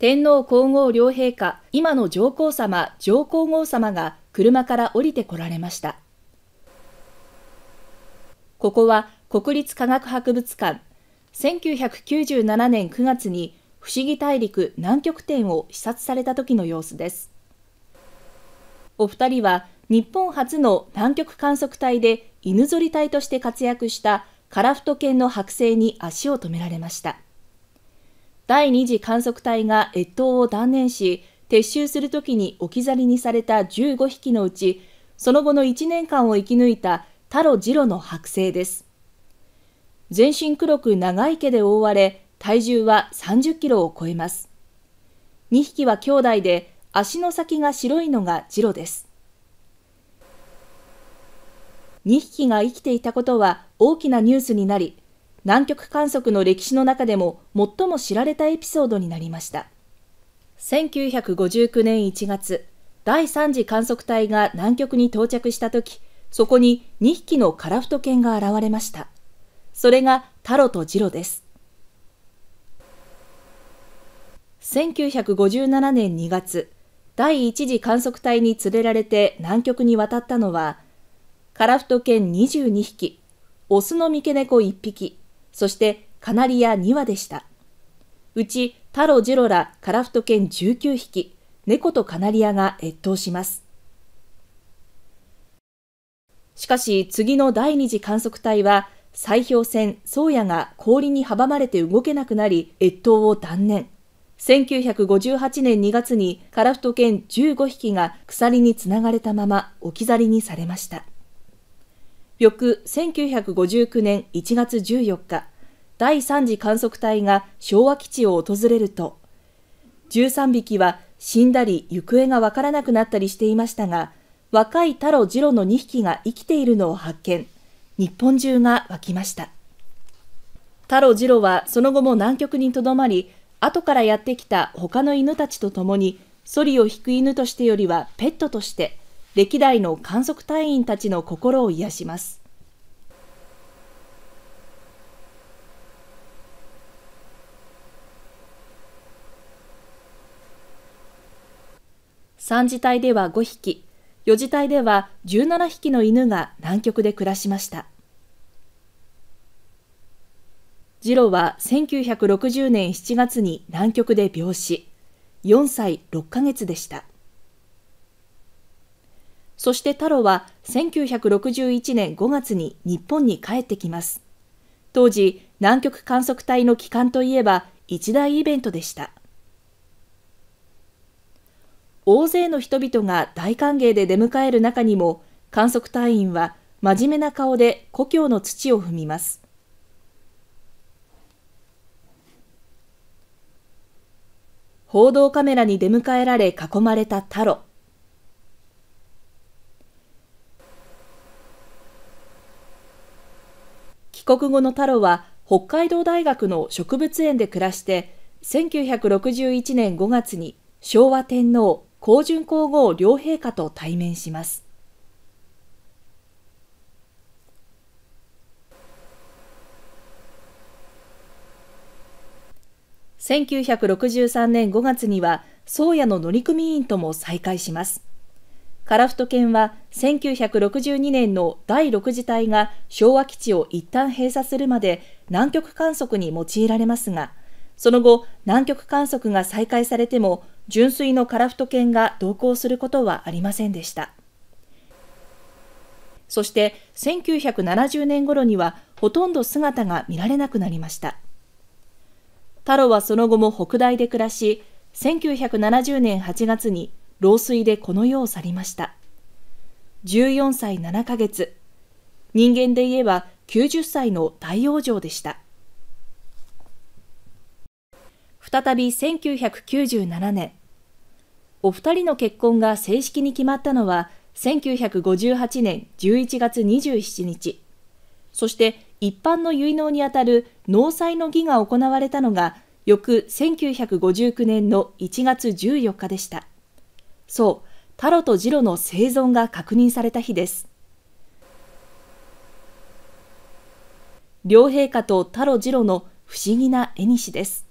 天皇皇后両陛下、今の上皇様、上皇后様が車から降りてこられました。ここは国立科学博物館、1997年9月に不思議大陸南極点を視察された時の様子です。お二人は日本初の南極観測隊で犬ぞり隊として活躍した樺太犬の剥製に足を止められました。第二次観測隊が越冬を断念し、撤収するときに置き去りにされた15匹のうち、その後の1年間を生き抜いたタロジロの剥製です。全身黒く長い毛で覆われ、体重は30キロを超えます。2匹は兄弟で、足の先が白いのがジロです。2匹が生きていたことは大きなニュースになり、南極観測の歴史の中でも最も知られたエピソードになりました1959年1月第3次観測隊が南極に到着した時そこに2匹のカラフト犬が現れましたそれがタロとジロです1957年2月第1次観測隊に連れられて南極に渡ったのはカラフト犬22匹オスの三毛猫1匹そしてカナリア2羽でした。うちタロ・ジロラ、カラフト犬19匹、猫とカナリアが越冬します。しかし次の第二次観測隊は砕氷船宗谷が氷に阻まれて動けなくなり越冬を断念。1958年2月にカラフト犬15匹が鎖につながれたまま置き去りにされました。翌1959年1月14日、第3次観測隊が昭和基地を訪れると、13匹は死んだり行方がわからなくなったりしていましたが、若い太郎ジ郎の2匹が生きているのを発見、日本中が湧きました。太郎ジ郎はその後も南極にとどまり、後からやってきた他の犬たちと共に、ソリを引く犬としてよりはペットとして、歴代の観測隊員たちの心を癒します。三次隊では5匹、四次隊では17匹の犬が南極で暮らしました。ジロは1960年7月に南極で病死、4歳6ヶ月でした。そして太郎は1961年5月に日本に帰ってきます。当時、南極観測隊の帰還といえば一大イベントでした。大勢の人々が大歓迎で出迎える中にも、観測隊員は真面目な顔で故郷の土を踏みます。報道カメラに出迎えられ囲まれた太郎。国後の太郎は北海道大学の植物園で暮らして1961年5月に昭和天皇皇順皇后両陛下と対面します1963年5月には宗谷の乗組員とも再会します樺太犬は1962年の第6次隊が昭和基地を一旦閉鎖するまで南極観測に用いられますがその後南極観測が再開されても純粋の樺太犬が同行することはありませんでしたそして1970年頃にはほとんど姿が見られなくなりました太郎はその後も北大で暮らし1970年8月に老衰でこの世を去りました。14歳7ヶ月。人間で言えば90歳の大往生でした。再び1997年。お二人の結婚が正式に決まったのは1958年11月27日。そして一般の結納にあたる納采の儀が行われたのが翌1959年の1月14日でした。そう、タロとジロの生存が確認された日です。両陛下とタロ・ジロの不思議な絵西です。